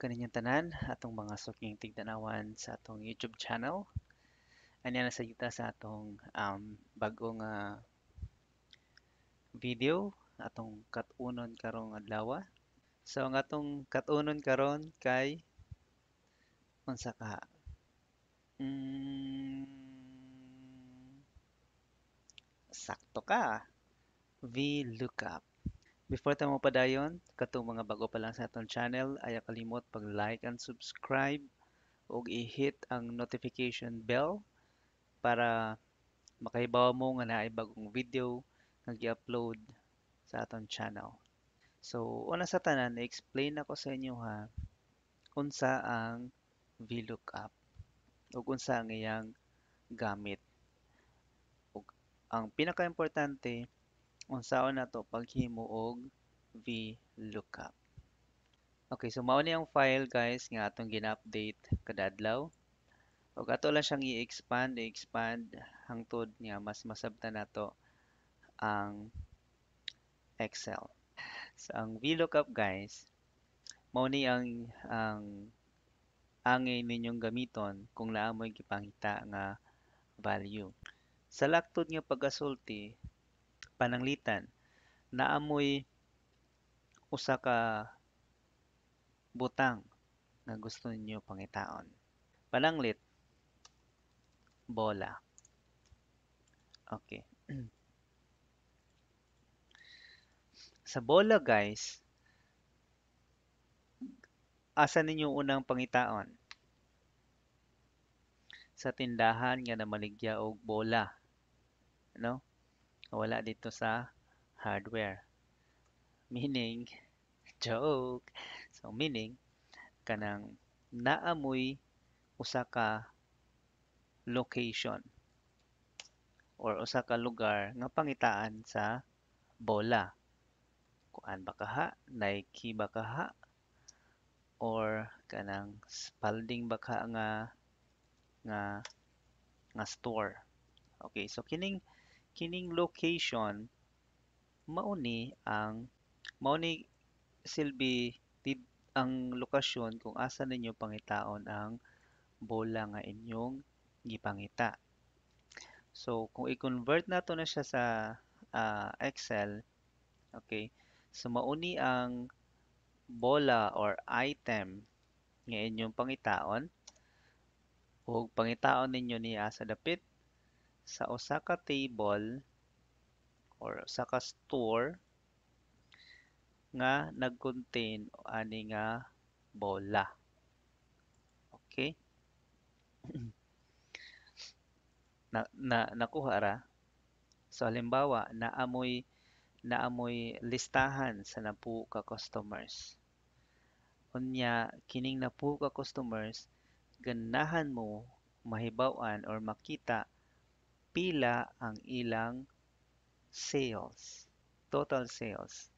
kaninyong tanan atong mga suking tigtanawan sa atong YouTube channel. Anya na sa yuta sa atong um, bagong uh, video atong katunon karong adlaw. So ang atong katunon karon kay unsa ka? Mm, sakto ka. VLOOKUP. Before tamo pa dayon, katong mga bago pa lang sa atong channel, ayaw kalimot pag like and subscribe ug i-hit ang notification bell para makahibaw mo nga naay bagong video nga gi-upload sa atong channel. So, una sa tanan, explain ako sa inyo ha unsa ang VLOOKUP ug unsa ang iyang gamit. Ug ang pinaka-importante unsaon nato paghimuog VLOOKUP. Okay, so mao ni ang file guys nga atong gina-update kadadlaw. og ato lang siyang i-expand, i-expand hangtod niya mas masabta nato ang Excel. So ang VLOOKUP guys, mao ni ang ang angay ninyong gamiton kung naa mo gipangita nga value. Sa laktod nga pagasulti, pananglitan na amoy usa ka butang nga gusto ninyo pangitaon. Pananglit bola. Okay. Sa bola, guys, asa ninyo unang pangitaon? Sa tindahan nga namaligya og bola. No? wala dito sa hardware. Meaning, joke. So, meaning, kanang naamoy usa ka location or usa ka lugar nga pangitaan sa bola. Kuan ba kaha? Nike ba kaha? Or kanang Spalding ba nga nga nga store. Okay, so kining kining location mauni ang mauni silbi did, ang lokasyon kung asa ninyo pangitaon ang bola nga inyong gipangita. So kung i-convert nato na siya sa uh, Excel, okay? So mauni ang bola or item nga inyong pangitaon ug pangitaon ninyo ni asa dapit sa Osaka table or Osaka store nga nag-contain ani nga bola. Okay? na, na nakuha ra. So halimbawa, naamoy naamoy listahan sa napu ka customers. Unya kining napu ka customers ganahan mo mahibawan or makita pila ang ilang sales, total sales.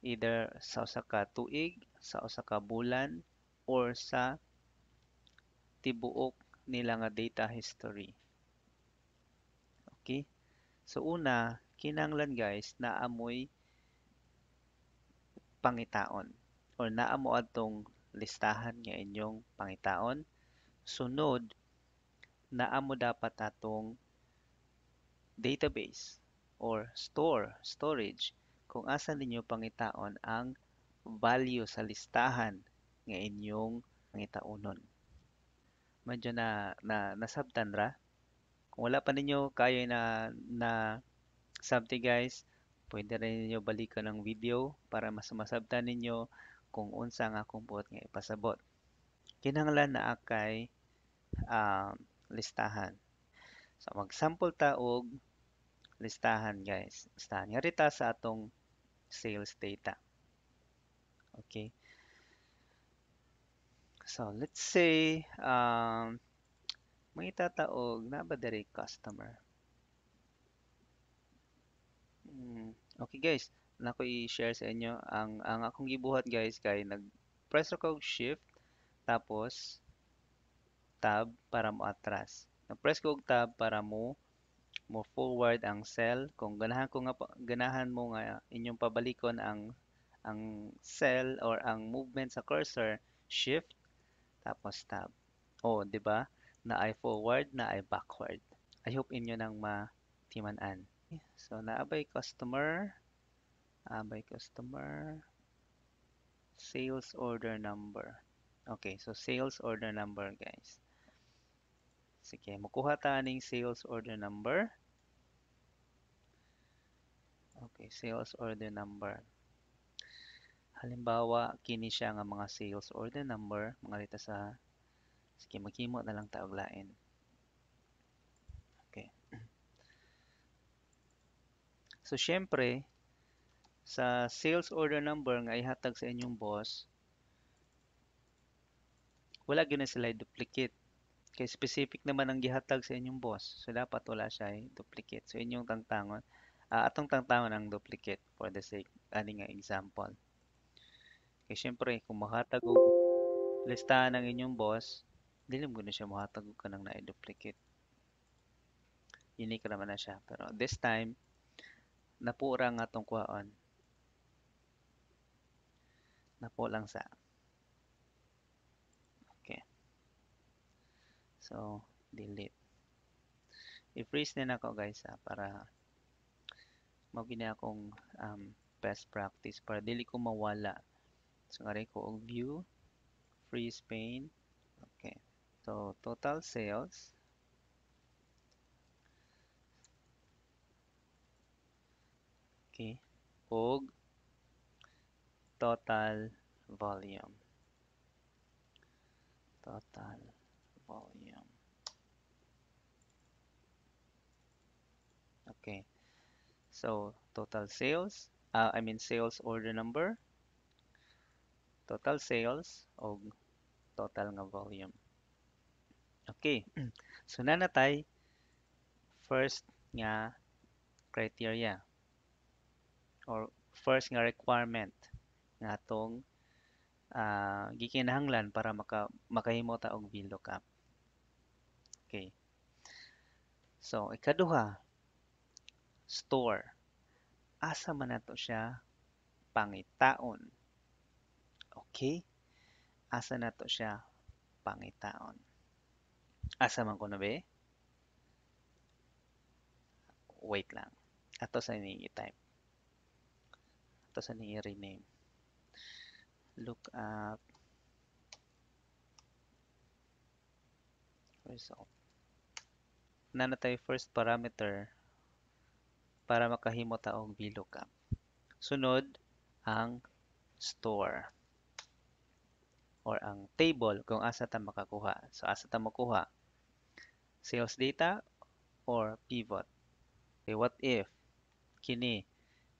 Either sa usa tuig, sa usa ka bulan, or sa tibuok nila nga data history. Okay? So una, kinanglan guys naamoy pangitaon or naamo atong listahan nga inyong pangitaon. Sunod, na amo dapat atong database or store, storage, kung asa ninyo pangitaon ang value sa listahan nga inyong pangitaunon. Medyo na, na nasabtan ra. Kung wala pa ninyo kayo na, na sabti guys, pwede rin ninyo balikan ang video para mas masabtan ninyo kung unsa nga akong buhat nga ipasabot. Kinahanglan na akay um, listahan. So mag-sample ta listahan guys. Listahan nga rita sa atong sales data. Okay. So let's say um may tataog na ba diri customer. Hmm. Okay guys, nako i-share sa inyo ang ang akong gibuhat guys kay nag press ko shift tapos tab para mo atras. Na-press ko og tab para mo mo forward ang cell kung ganahan ko nga ganahan mo nga inyong pabalikon ang ang cell or ang movement sa cursor shift tapos tab oh di ba na i forward na i backward i hope inyo nang ma matimanan so naabay customer abay customer sales order number okay so sales order number guys Sige, makuha ta ning sales order number. Okay, sales order number. Halimbawa, kini siya nga mga sales order number, mga dito sa Sige, maghimo na lang ta og lain. Okay. So syempre, sa sales order number nga ihatag sa inyong boss, wala gyud na sila duplicate Kay specific naman ang gihatag sa inyong boss. So dapat wala siya eh, duplicate. So inyong tangtangon, uh, ah, atong tangtangon ang duplicate for the sake ani nga example. Kay syempre kung mahatag og listahan ng inyong boss, dili mo na siya mahatag og kanang na-duplicate. Unique naman na siya. Pero this time, napura nga tong kuhaon. Napo lang sa So, delete. I-freeze din ako guys ha, ah, para mabina akong um, best practice para dili ko mawala. So, kare ko og view, freeze pane. Okay. So, total sales. Okay. Og total volume. Total volume. Okay. So total sales, uh, I mean sales order number, total sales og total nga volume. Okay. so nanatay first nga criteria or first nga requirement nga atong uh, gikinahanglan para maka makahimo ta og VLOOKUP. Okay. So ikaduha, store. Asa man nato siya pangitaon. Okay? Asa nato siya pangitaon. Asa man ko na be? Wait lang. Ato sa ni type. Ato sa ni rename. Look up result. Na na tayo first parameter para makahimo ta og VLOOKUP. Sunod ang store or ang table kung asa ta makakuha. So asa ta makuha? Sales data or pivot. Okay, what if kini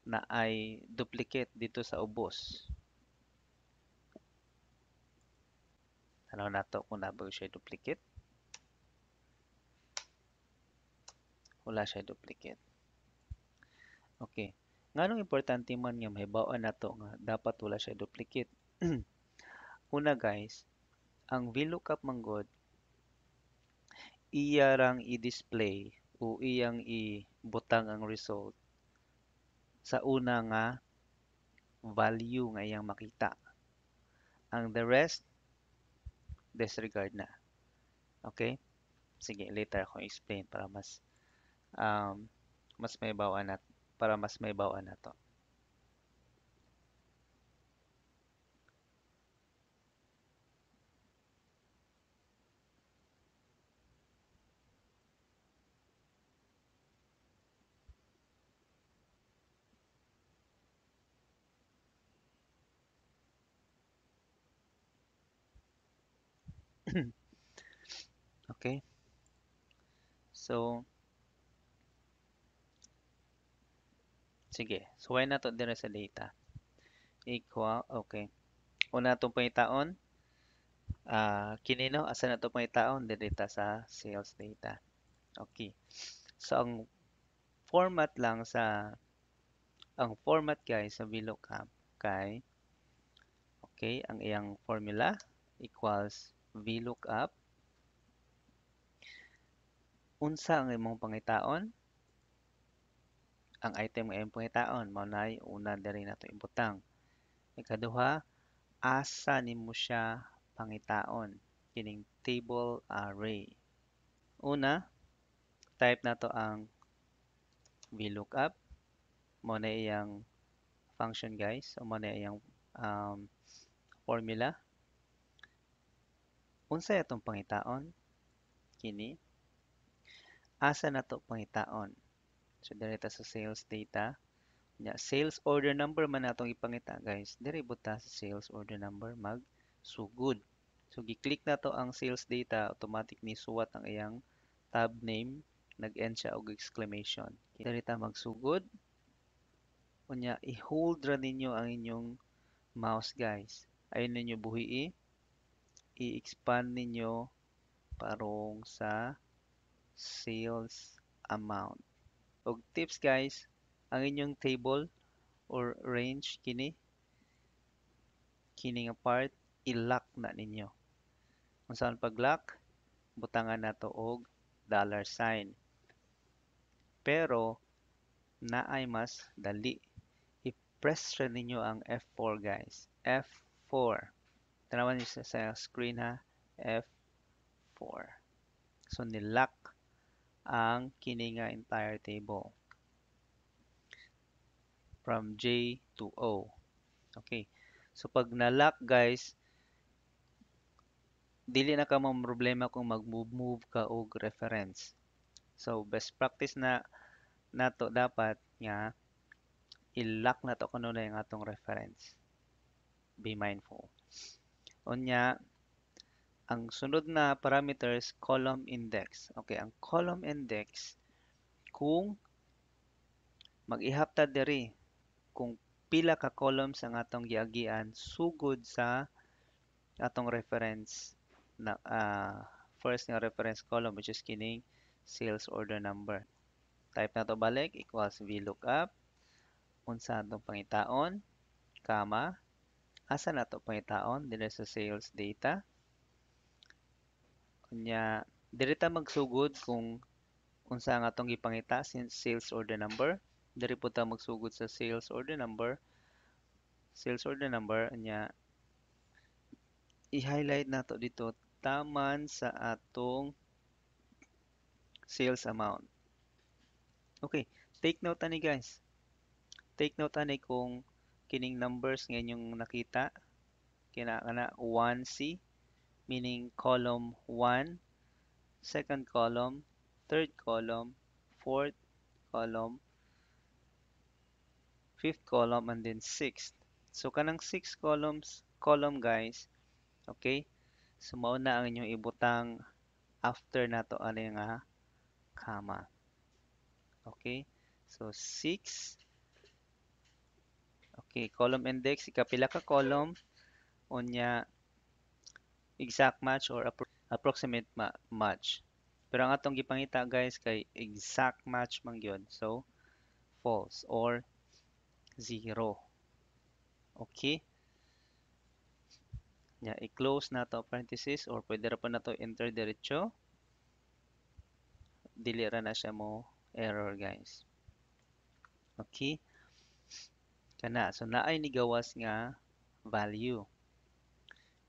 na ay duplicate dito sa ubos? Tanaw nato kung nabag siya duplicate. Wala siya duplicate. Okay. Nganong importante man nga mahibaw-an nato nga dapat wala siya duplicate. Una guys, ang VLOOKUP manggod iya rang i-display o iyang ibutang ang result sa una nga value nga iyang makita. Ang the rest disregard na. Okay? Sige, later ako explain para mas um, mas may bawaan natin para mas may maibawaan na to. okay so Sige. So, why nato dire sa data? Equal, okay. Una itong pangitaon, uh, ah, kinino, asa na itong pangitaon? Data sa sales data. Okay. So, ang format lang sa, ang format guys sa VLOOKUP kay, okay, ang iyang formula equals VLOOKUP. Unsa ang imong pangitaon? ang item nga ipangitaon mao nay una diri nato ibutang ikaduha asa nimo siya pangitaon kining table array una type nato ang VLOOKUP mao na iyang function guys o mo na iyang um, formula unsay atong pangitaon kini asa nato pangitaon So dire ta sa sales data. Nya sales order number man natong ipangita guys. Dire buta sa sales order number mag sugod. So gi-click na to ang sales data, automatic ni suwat ang iyang tab name, nag-end siya og exclamation. Okay. Dire ta magsugod. Unya i-hold ra ninyo ang inyong mouse guys. Ayon ninyo buhi i-expand ninyo parong sa sales amount og tips guys ang inyong table or range kini kining apart i-lock na ninyo unsaon pag-lock butangan nato og dollar sign pero naay mas dali i-press ra ninyo ang F4 guys F4 tanawan niyo sa, sa screen ha F4 so ni-lock ang kininga entire table from J to O. Okay. So pag na-lock guys, dili na ka mong problema kung mag-move ka og reference. So best practice na nato dapat nga i-lock na to kuno yung atong reference. Be mindful. Unya ang sunod na parameters, column index. Okay, ang column index, kung mag diri, kung pila ka columns ang atong giagian sugod sa atong reference na uh, first nga reference column which is kining sales order number. Type nato balik equals VLOOKUP unsa atong pangitaon, comma, asa nato pangitaon dinhi sa sales data nya diri ta magsugod kung unsa ang atong gipangita since sales order number diri po ta magsugod sa sales order number sales order number nya i-highlight nato dito taman sa atong sales amount okay take note ani guys take note ani kung kining numbers nga inyong nakita kina kana 1C meaning column 1, second column, third column, fourth column, fifth column, and then sixth. So, kanang six columns, column guys, okay? So, mauna ang inyong ibutang after na to, ano nga, ah, comma. Okay? So, six. Okay, column index, ikapila ka column. Unya, exact match or appro approximate ma match. Pero ang atong gipangita guys kay exact match man gyud. So false or zero. Okay? Yeah, i-close na to parenthesis or pwede ra pa na to enter diretso. Dili ra na siya mo error guys. Okay? Kana so naay ni gawas nga value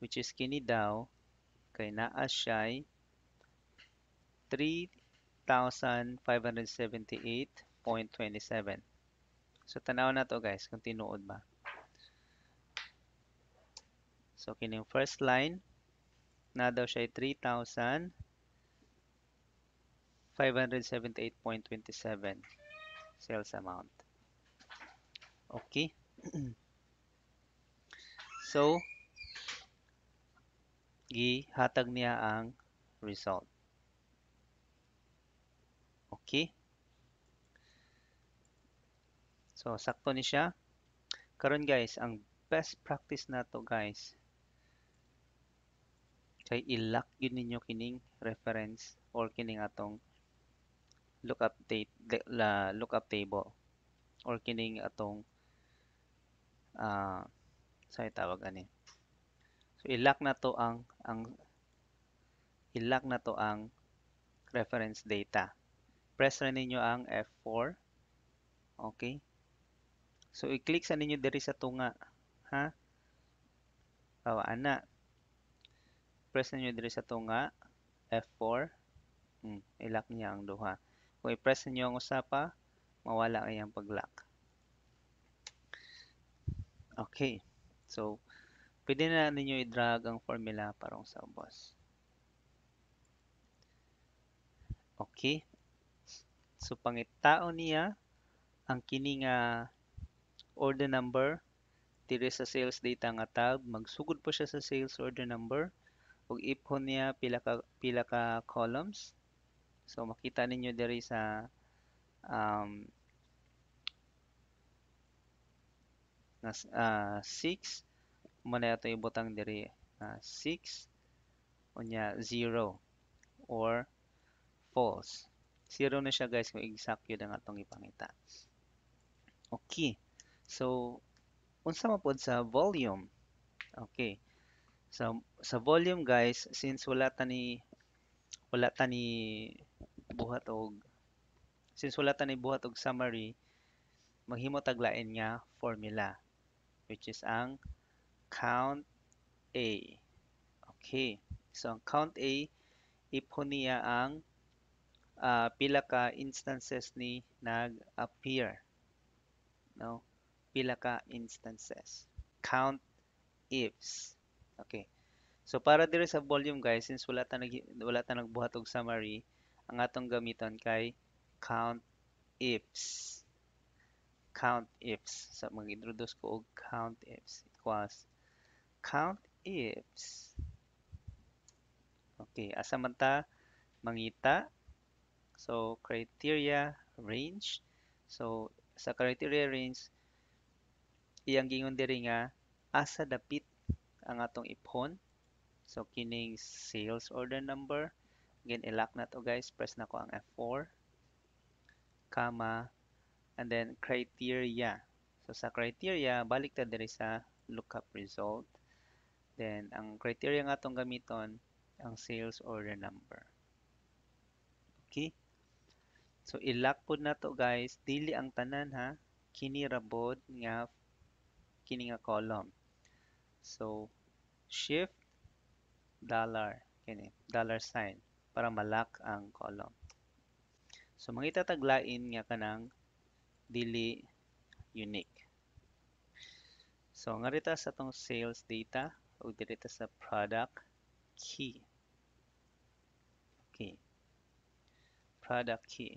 which is kini daw kay naa siya'y 3,578.27. So, tanaw na to guys kung tinuod ba. So, kini first line, na daw siya 3,578.27. sales amount. Okay. so, gihatag niya ang result. Okay? So, sakto ni siya. Karon guys, ang best practice na to guys, kay ilak yun ninyo kining reference or kining atong lookup date la lookup table or kining atong uh, sa tawag ani So ilock na to ang ang ilock na to ang reference data. Press rin niyo ang F4. Okay? So i-click sa ninyo diri sa tunga, ha? Bawa ana. Press niyo diri sa tunga F4. Hmm, ilock niya ang duha. Kung i-press niyo ang usa pa, mawala ang iyang pag-lock. Okay. So, pwede na ninyo i-drag ang formula parang sa boss. Okay. So, pangitao niya ang kini ah, order number diri sa sales data nga tab. Magsugod po siya sa sales order number ug iphon niya pila ka pila ka columns. So, makita ninyo diri sa um, 6 uh, ah, six muna ito ibutang diri na 6 unya 0 or false. zero na siya guys kung exact yun ang atong ipangita. Okay. So unsa man pod sa volume? Okay. So sa volume guys since wala ta ni wala ta ni buhat og since wala ta ni buhat og summary maghimo taglain nga formula which is ang count A. Okay. So, ang count A, ipo niya ang uh, pila ka instances ni nag-appear. No? Pila ka instances. Count ifs. Okay. So, para dire sa volume, guys, since wala ta, nag, wala ta nagbuhat og summary, ang atong gamiton kay count ifs. Count ifs. So, mag-introduce ko og count ifs equals count ifs okay asa man ta mangita so criteria range so sa criteria range iyang gingon diri nga asa dapit ang atong iphone so kining sales order number again ilak na to guys press na ko ang F4 comma and then criteria so sa criteria balik ta diri sa lookup result Then, ang criteria nga itong gamiton, ang sales order number. Okay? So, ilak po na to guys. Dili ang tanan ha. Kinirabod nga kini nga column. So, shift dollar. Kini, dollar sign. Para malak ang column. So, mangita taglain nga kanang dili unique. So, nga rita sa itong sales data o dili ta sa product key okay product key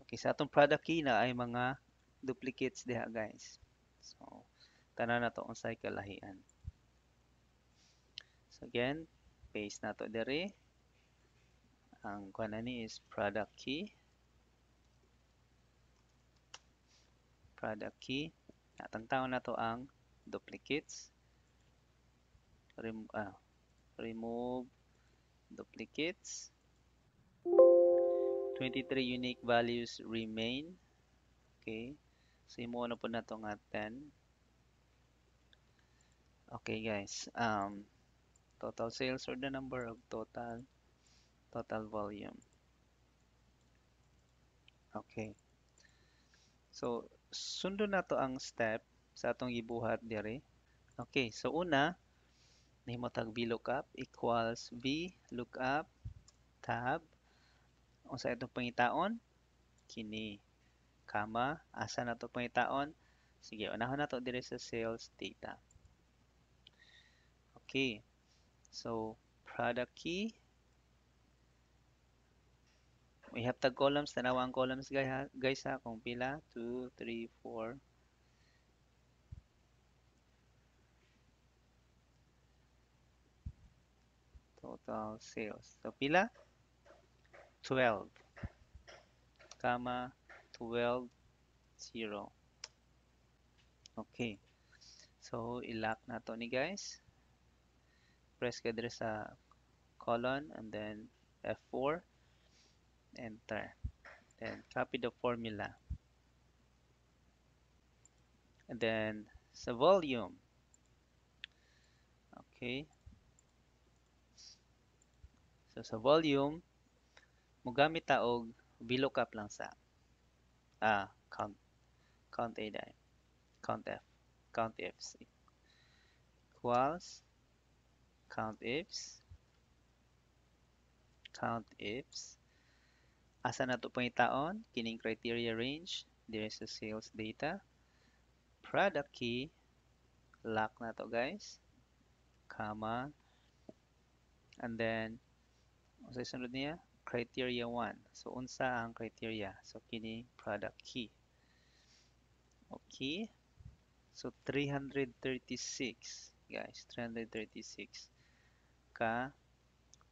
okay sa atong product key na ay mga duplicates diha guys so tanan na to cycle kalahian so again paste to dere. ang kuan ni is product key product key Natantaw na to ang duplicates. Rem ah, remove duplicates. 23 unique values remain. Okay. So, imuha po na ito nga 10. Okay, guys. Um, total sales or the number of total total volume. Okay. So, sundo nato ang step sa atong ibuhat dire. Okay, so una nahimo tag v lookup equals v lookup tab unsa itong pangitaon kini kama asa nato pangitaon sige unahon nato dire sa sales data. Okay. So product key We have tag columns. Tanawa ang columns guys ha, guys, ha? kung pila. 2, 3, 4, total sales. So, pila? 12. Comma, 12, 0. Okay. So, ilock na to ni guys. Press ka sa colon and then F4. enter then copy the formula and then the volume okay so sa volume magamit ta og VLOOKUP lang sa ah count count A count F count Fs equals count ifs count ifs Asa na to pangitaon? Kining criteria range. There is a sales data. Product key. Lock na to guys. Comma. And then, unsa sunod niya? Criteria 1. So, unsa ang criteria? So, kini product key. Okay. So, 336 guys. 336 ka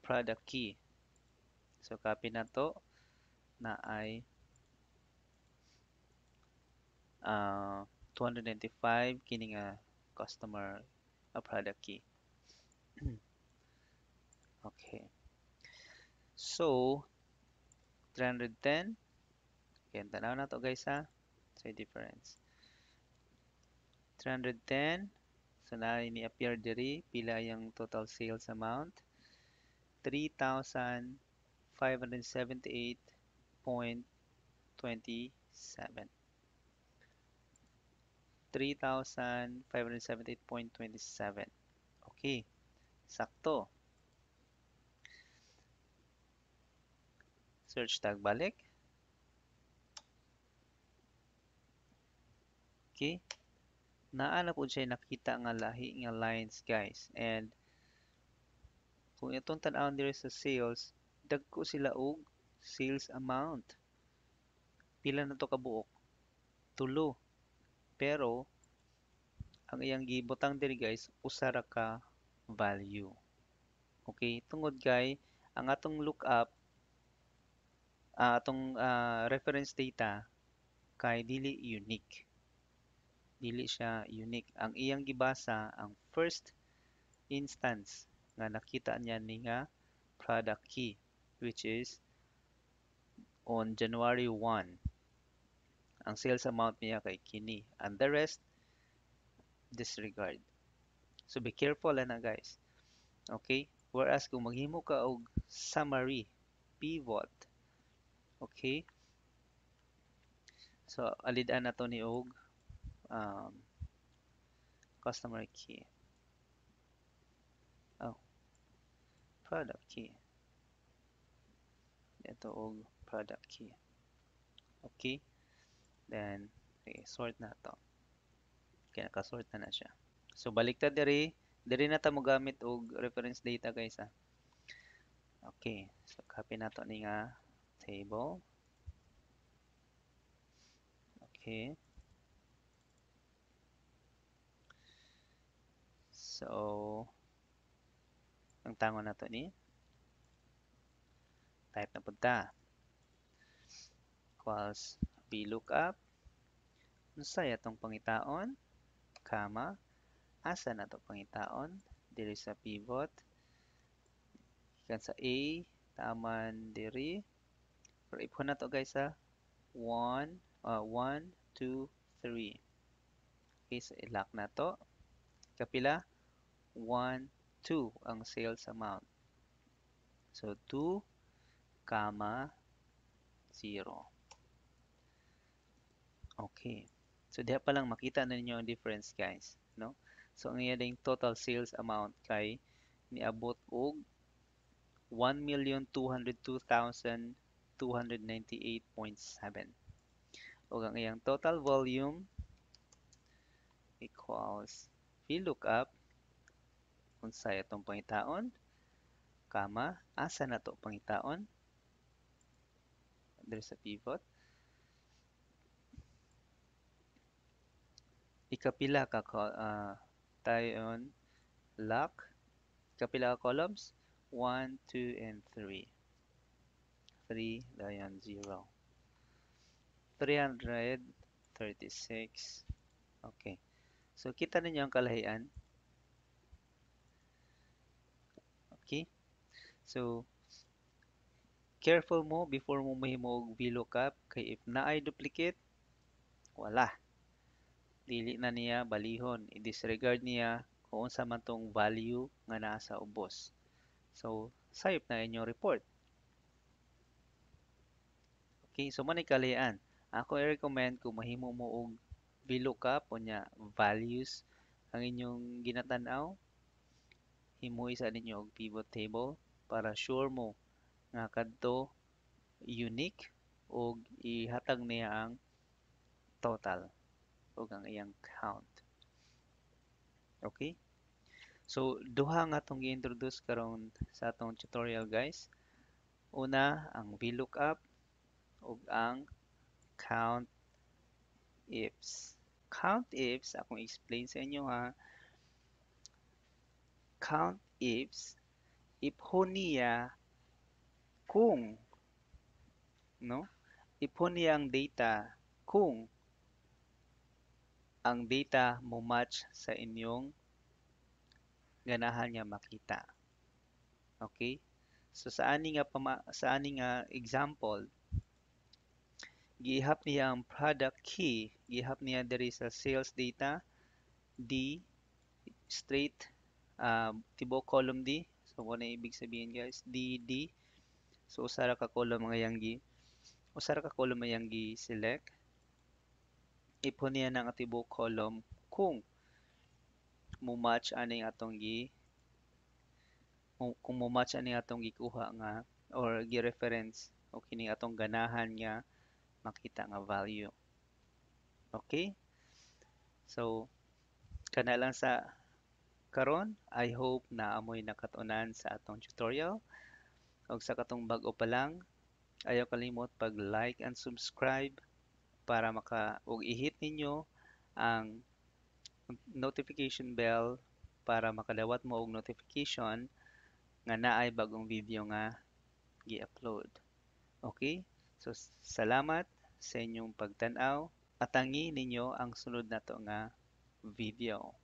product key. So, copy na to na ay uh, ah, 295 kini nga customer a ah, product key. okay. So 310 Again, tanaw na to guys ha. Sa difference. 310 So na ini appear diri pila yung total sales amount 3,578 3,527. 3,578.27. Okay. Sakto. Search tag balik. Okay. Naana po siya nakita nga lahi nga lines guys. And kung itong tanawon diri sa sales, dagko sila og sales amount. Pila na to kabuok? Tulo. Pero ang iyang gibutang diri guys usara ka value. Okay, tungod kay ang atong lookup uh, ah, atong uh, reference data kay dili unique. Dili siya unique. Ang iyang gibasa ang first instance nga nakita niya ni nga product key which is on January 1 ang sales amount niya kay Kini and the rest disregard. So be careful ah, na guys. Okay? Whereas kung maghimo ka og summary, pivot. Okay? So alid na to ni og um, customer key. Oh. Product key. Ito og product key okay then okay, sort na to okay nakasort na na siya so baliktad diri diri na ta mo gamit og reference data guys ha ah. okay so copy na to ni nga table okay So, ang tango na to ni type na punta equals VLOOKUP. Nasa ano atong pangitaon, comma, asa na to pangitaon, dili sa pivot, ikan sa A, taman diri, or ipon na to guys sa 1, 1, 2, 3. Okay, so ilock na to. Kapila, 1, 2 ang sales amount. So, 2, comma, 0. Okay. So, diha pa lang makita na ninyo ang difference, guys. No? So, ang iya total sales amount kay niabot og 1,202,298.7. Ug ang iyang total volume equals look up VLOOKUP unsay atong pangitaon kama asa na to pangitaon there's a pivot ikapila ka uh, tayo on lock kapila ka columns 1 2 and 3 3 dayon 0 336 okay so kita ninyo ang kalahian okay so careful mo before mo mahimog VLOOKUP kay if naay duplicate wala dili na niya balihon i-disregard niya kung sa man tong value nga nasa ubos so sayop na inyong report okay so man kalian ako i-recommend kung mahimo mo og bilo ka po niya values ang inyong ginatan-aw himuy sa ninyo og pivot table para sure mo nga kadto unique o ihatag niya ang total o ang iyang count. Okay? So, duha nga atong i-introduce karon sa atong tutorial guys. Una, ang VLOOKUP ug ang count ifs. Count ifs, akong explain sa inyo ha. Count ifs, if niya kung no? Ipon niya ang data kung ang data mo match sa inyong ganahan niya makita. Okay? So sa ani nga ah, pama, sa ani nga ah, example, gihap niya ang product key, gihap niya diri sa sales data D straight uh, ah, tibo column D. So mo na ibig sabihin guys, D D. So usara ka column nga yang gi usara ka column nga yang gi select ipon niya ng atibo column kung mumatch ani atong gi kung mumatch ani atong gikuha nga or gi-reference o kini atong ganahan nga makita nga value. Okay? So kana lang sa karon, I hope na amoy nakatunan sa atong tutorial. Og sa katong bag-o pa lang, ayaw kalimot pag like and subscribe para maka og i-hit ninyo ang notification bell para makadawat mo og notification nga naay bagong video nga gi-upload. Okay? So salamat sa inyong pagtan-aw. Atangi ninyo ang sunod nato nga video.